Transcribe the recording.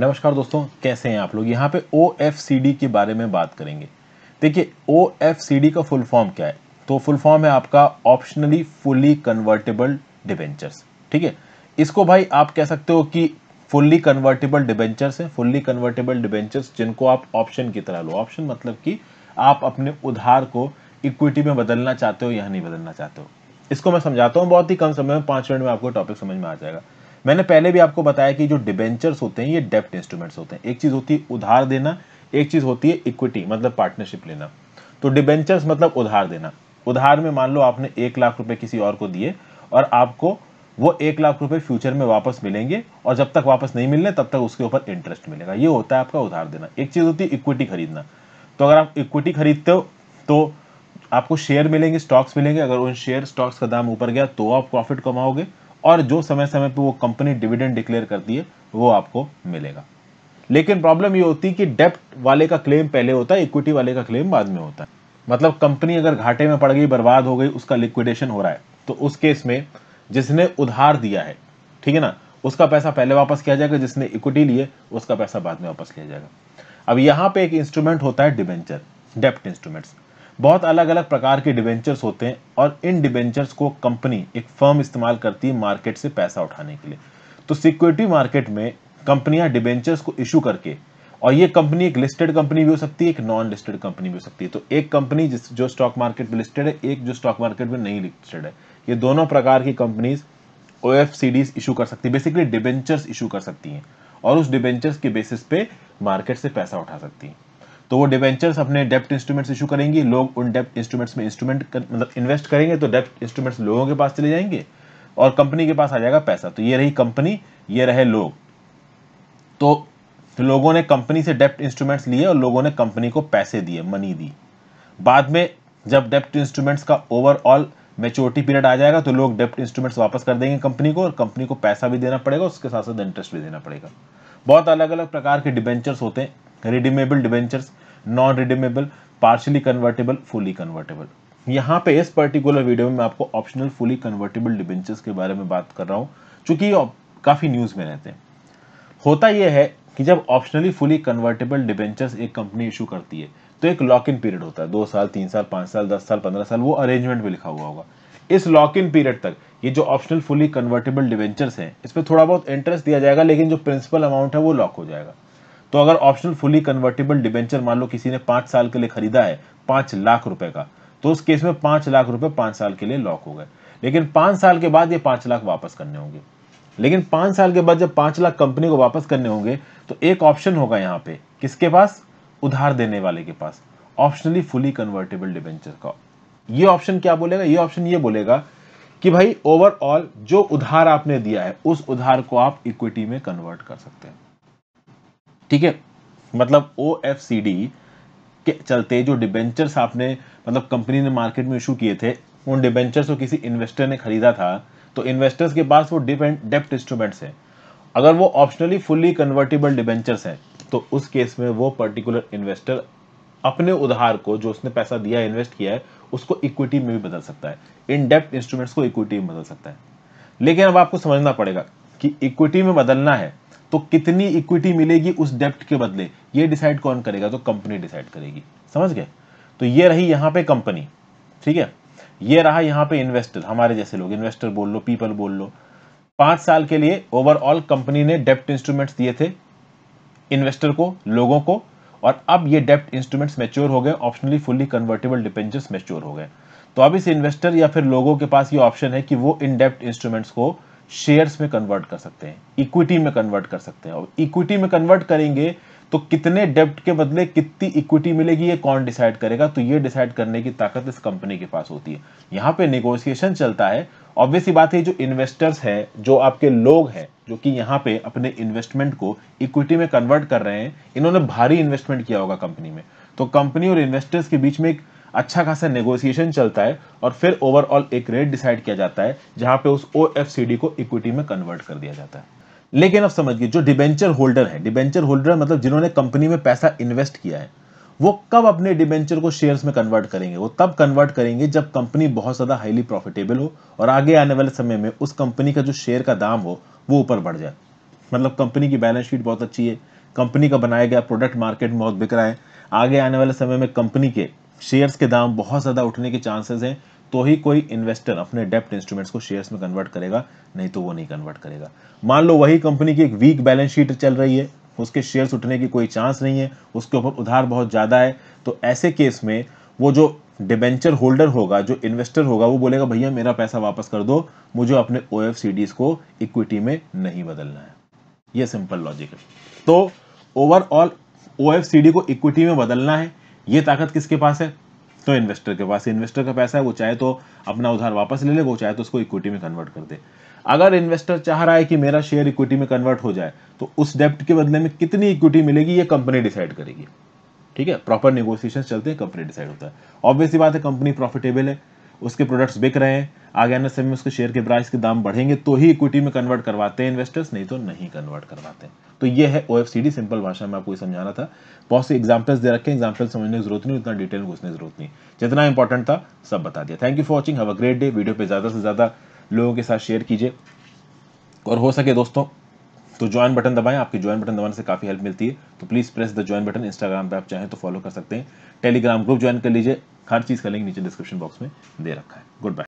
नमस्कार दोस्तों कैसे हैं आप लोग यहाँ पे ओ के बारे में बात करेंगे देखिए ओ का फुल फॉर्म क्या है तो फुल फॉर्म है आपका ऑप्शनली फुली कन्वर्टेबल डिबेंचर्स ठीक है इसको भाई आप कह सकते हो कि फुल्ली कन्वर्टेबल डिबेंचर्स हैं फुल्ली कन्वर्टेबल डिबेंचर्स जिनको आप ऑप्शन की तरह लो ऑप्शन मतलब कि आप अपने उधार को इक्विटी में बदलना चाहते हो या नहीं बदलना चाहते हो इसको मैं समझाता हूँ बहुत ही कम समय में पाँच मिनट में आपको टॉपिक समझ में आ जाएगा मैंने पहले भी आपको बताया कि जो डिबेंचर्स होते हैं ये डेप्ट इंस्ट्रूमेंट्स होते हैं एक चीज़ होती है उधार देना एक चीज़ होती है इक्विटी मतलब पार्टनरशिप लेना तो डिबेंचर्स मतलब उधार देना उधार में मान लो आपने एक लाख रुपए किसी और को दिए और आपको वो एक लाख रुपए फ्यूचर में वापस मिलेंगे और जब तक वापस नहीं मिलने तब तक उसके ऊपर इंटरेस्ट मिलेगा ये होता है आपका उधार देना एक चीज़ होती है इक्विटी खरीदना तो अगर आप इक्विटी खरीदते हो तो आपको शेयर मिलेंगे स्टॉक्स मिलेंगे अगर उन शेयर स्टॉक्स का दाम ऊपर गया तो आप प्रॉफिट कमाओगे और जो समय समय पर वो कंपनी डिविडेंड डिक्लेयर करती है वो आपको मिलेगा लेकिन प्रॉब्लम ये होती है कि डेप्ट वाले का क्लेम पहले होता है इक्विटी वाले का क्लेम बाद में होता है मतलब कंपनी अगर घाटे में पड़ गई बर्बाद हो गई उसका लिक्विडेशन हो रहा है तो उस केस में जिसने उधार दिया है ठीक है ना उसका पैसा पहले वापस किया जाएगा जिसने इक्विटी लिए उसका पैसा बाद में वापस किया जाएगा अब यहाँ पे एक इंस्ट्रूमेंट होता है डिबेंचर डेप्ट इंस्ट्रूमेंट्स बहुत अलग अलग प्रकार के डिबेंचर्स होते हैं और इन डिबेंचर्स को कंपनी एक फर्म इस्तेमाल करती है मार्केट से पैसा उठाने के लिए तो सिक्योरिटी मार्केट में कंपनियां डिबेंचर्स को इशू करके और ये कंपनी एक लिस्टेड कंपनी भी हो सकती है एक नॉन लिस्टेड कंपनी भी हो सकती है तो एक कंपनी जिस जो स्टॉक मार्केट में लिस्टेड है एक जो स्टॉक मार्केट में नहीं लिस्टेड है ये दोनों प्रकार की companies O F C Ds issue कर सकती है बेसिकली डिबेंचर्स इशू कर सकती हैं और उस डिबेंचर्स के बेसिस पे मार्केट से पैसा उठा सकती हैं तो वो डिवेंचर्स अपने डेप्ट इंस्ट्रूमेंट्स इशू करेंगी लोग उन डेप्ट इंस्ट्रूमेंट्स में इंस्ट्रूमेंट कर, मतलब इन्वेस्ट करेंगे तो डेप्ट इंस्ट्रूमेंट्स लोगों के पास चले जाएंगे और कंपनी के पास आ जाएगा पैसा तो ये रही कंपनी ये रहे लोग तो लोगों ने कंपनी से डेप्ट इंस्ट्रूमेंट्स लिए और लोगों ने कंपनी को पैसे दिए मनी दी बाद में जब डेप्ट इंस्ट्रूमेंट्स का ओवरऑल मेच्योरिटी पीरियड आ जाएगा तो लोग डेप्ट इंस्ट्रूमेंट्स वापस कर देंगे कंपनी को और कंपनी को पैसा भी देना पड़ेगा उसके साथ साथ इंटरेस्ट भी देना पड़ेगा बहुत अलग अलग प्रकार के डिबेंचर्स होते हैं redeemable debentures non redeemable partially convertible fully convertible यहाँ पे इस पर्टिकुलर वीडियो में मैं आपको ऑप्शनल फुली कन्वर्टेबल डिवेंचर्स के बारे में बात कर रहा हूँ चूंकि काफ़ी न्यूज़ में रहते हैं होता यह है कि जब ऑप्शनली फुली कन्वर्टेबल डिवेंचर्स एक कंपनी इशू करती है तो एक लॉक इन पीरियड होता है दो साल तीन साल पांच साल दस साल पंद्रह साल वो अरेंजमेंट में लिखा हुआ होगा इस लॉक इन पीरियड तक ये जो ऑप्शनल फुली कन्वर्टेबल डिवेंचर्स हैं इस पर थोड़ा बहुत इंटरेस्ट दिया जाएगा लेकिन जो प्रिंसिपल अमाउंट है वो लॉक हो जाएगा तो अगर ऑप्शनल फुली कन्वर्टेबल डिबेंचर मान लो किसी ने पांच साल के लिए खरीदा है पांच लाख रुपए का तो उस केस में पांच लाख रुपए पांच साल के लिए लॉक हो गए लेकिन पांच साल के बाद ये पांच लाख वापस करने होंगे लेकिन पांच साल के बाद जब पांच लाख कंपनी को वापस करने होंगे तो एक ऑप्शन होगा यहाँ पे किसके पास उधार देने वाले के पास ऑप्शनली फुली कन्वर्टेबल डिबेंचर का ये ऑप्शन क्या बोलेगा ये ऑप्शन ये बोलेगा कि भाई ओवरऑल जो उधार आपने दिया है उस उधार को आप इक्विटी में कन्वर्ट कर सकते हैं ठीक है मतलब ओ एफ सी डी के चलते जो डिबेंचर्स आपने मतलब कंपनी ने मार्केट में इशू किए थे उन डिबेंचर्स को किसी इन्वेस्टर ने खरीदा था तो इन्वेस्टर्स के पास वो डिपेंड डेप्ट इंस्ट्रूमेंट्स हैं अगर वो ऑप्शनली फुल्ली कन्वर्टेबल डिबेंचर्स हैं तो उस केस में वो पर्टिकुलर इन्वेस्टर अपने उधार को जो उसने पैसा दिया इन्वेस्ट किया है उसको इक्विटी में भी बदल सकता है इन डेप्ट इंस्ट्रूमेंट्स को इक्विटी में बदल सकता है लेकिन अब आपको समझना पड़ेगा कि इक्विटी में बदलना है तो कितनी इक्विटी मिलेगी उस डेप्ट के बदले ये डिसाइड कौन करेगा तो कंपनी डिसाइड करेगी समझ गए तो ये रही यहां पे कंपनी ठीक है ये रहा यहां पे इन्वेस्टर हमारे जैसे लोग इन्वेस्टर बोल लो पीपल बोल लो पांच साल के लिए ओवरऑल कंपनी ने डेप्ट इंस्ट्रूमेंट्स दिए थे इन्वेस्टर को लोगों को और अब ये डेप्ट इंस्ट्रूमेंट्स मेच्योर हो गए optionally fully convertible debentures mature हो गए तो अब इस इन्वेस्टर या फिर लोगों के पास ये ऑप्शन है कि वो इन डेप्ट इंस्ट्रूमेंट्स को शेयर्स में कन्वर्ट कर सकते हैं इक्विटी में कन्वर्ट कर सकते हैं और इक्विटी में कन्वर्ट करेंगे तो कितने डेप्ट के बदले कितनी इक्विटी मिलेगी ये कौन डिसाइड करेगा तो ये डिसाइड करने की ताकत इस कंपनी के पास होती है यहाँ पे निगोसिएशन चलता है ऑब्वियसली बात है जो इन्वेस्टर्स है जो आपके लोग हैं जो कि यहाँ पे अपने इन्वेस्टमेंट को इक्विटी में कन्वर्ट कर रहे हैं इन्होंने भारी इन्वेस्टमेंट किया होगा कंपनी में तो कंपनी और इन्वेस्टर्स के बीच में एक अच्छा खासा नेगोशिएशन चलता है और फिर ओवरऑल एक रेट डिसाइड किया जाता है जहां पे उस ओ को इक्विटी में कन्वर्ट कर दिया जाता है लेकिन अब समझिए जो डिबेंचर होल्डर है डिबेंचर होल्डर मतलब जिन्होंने कंपनी में पैसा इन्वेस्ट किया है वो कब अपने डिबेंचर को शेयर्स में कन्वर्ट करेंगे वो तब कन्वर्ट करेंगे जब कंपनी बहुत ज़्यादा हाईली प्रॉफिटेबल हो और आगे आने वाले समय में उस कंपनी का जो शेयर का दाम हो वो ऊपर बढ़ जाए मतलब कंपनी की बैलेंस शीट बहुत अच्छी है कंपनी का बनाया गया प्रोडक्ट मार्केट में बहुत बिक रहा है आगे आने वाले समय में कंपनी के शेयर्स के दाम बहुत ज़्यादा उठने के चांसेस हैं तो ही कोई इन्वेस्टर अपने डेप्ट इंस्ट्रूमेंट्स को शेयर्स में कन्वर्ट करेगा नहीं तो वो नहीं कन्वर्ट करेगा मान लो वही कंपनी की एक वीक बैलेंस शीट चल रही है उसके शेयर्स उठने की कोई चांस नहीं है उसके ऊपर उधार बहुत ज़्यादा है तो ऐसे केस में वो जो डिबेंचर होल्डर होगा जो इन्वेस्टर होगा वो बोलेगा भैया मेरा पैसा वापस कर दो मुझे अपने ओ को इक्विटी में नहीं बदलना है ये सिंपल लॉजिक है तो ओवरऑल ओ को इक्विटी में बदलना है ये ताकत किसके पास है तो इन्वेस्टर के पास इन्वेस्टर का पैसा है वो चाहे तो अपना उधार वापस ले ले वो चाहे तो उसको इक्विटी में कन्वर्ट कर दे अगर इन्वेस्टर चाह रहा है कि मेरा शेयर इक्विटी में कन्वर्ट हो जाए तो उस डेप्ट के बदले में कितनी इक्विटी मिलेगी ये कंपनी डिसाइड करेगी ठीक है प्रॉपर निगोशिएशन चलते हैं कंपनी डिसाइड होता है ऑब्वियसली बात है कंपनी प्रॉफिटेबल है उसके प्रोडक्ट्स बिक रहे हैं आगे आने समय में उसके शेयर के प्राइस के दाम बढ़ेंगे तो ही इक्विटी में कन्वर्ट करवाते हैं इन्वेस्टर्स नहीं तो नहीं कन्वर्ट करवाते हैं तो ये है ओ सिंपल भाषा में आपको समझाना था बहुत से एग्जाम्पल्स दे रखे एग्जाम्पल समझने की जरूरत नहीं उतना डिटेल घुसने की जरूरत नहीं जितना इंपॉर्टेंट था सब बता दिया thank you for watching have a great day video पे ज़्यादा से ज़्यादा लोगों के साथ शेयर कीजिए और हो सके दोस्तों तो ज्वाइन बटन दबाएं आपके ज्वाइन बटन दबाने से काफ़ी हेल्प मिलती है तो please press the join button Instagram पे आप चाहें तो फॉलो कर सकते हैं टेलीग्राम ग्रुप ज्वाइन कर लीजिए हर चीज़ का लिंक नीचे डिस्क्रिप्शन बॉक्स में दे रखा है गुड बाय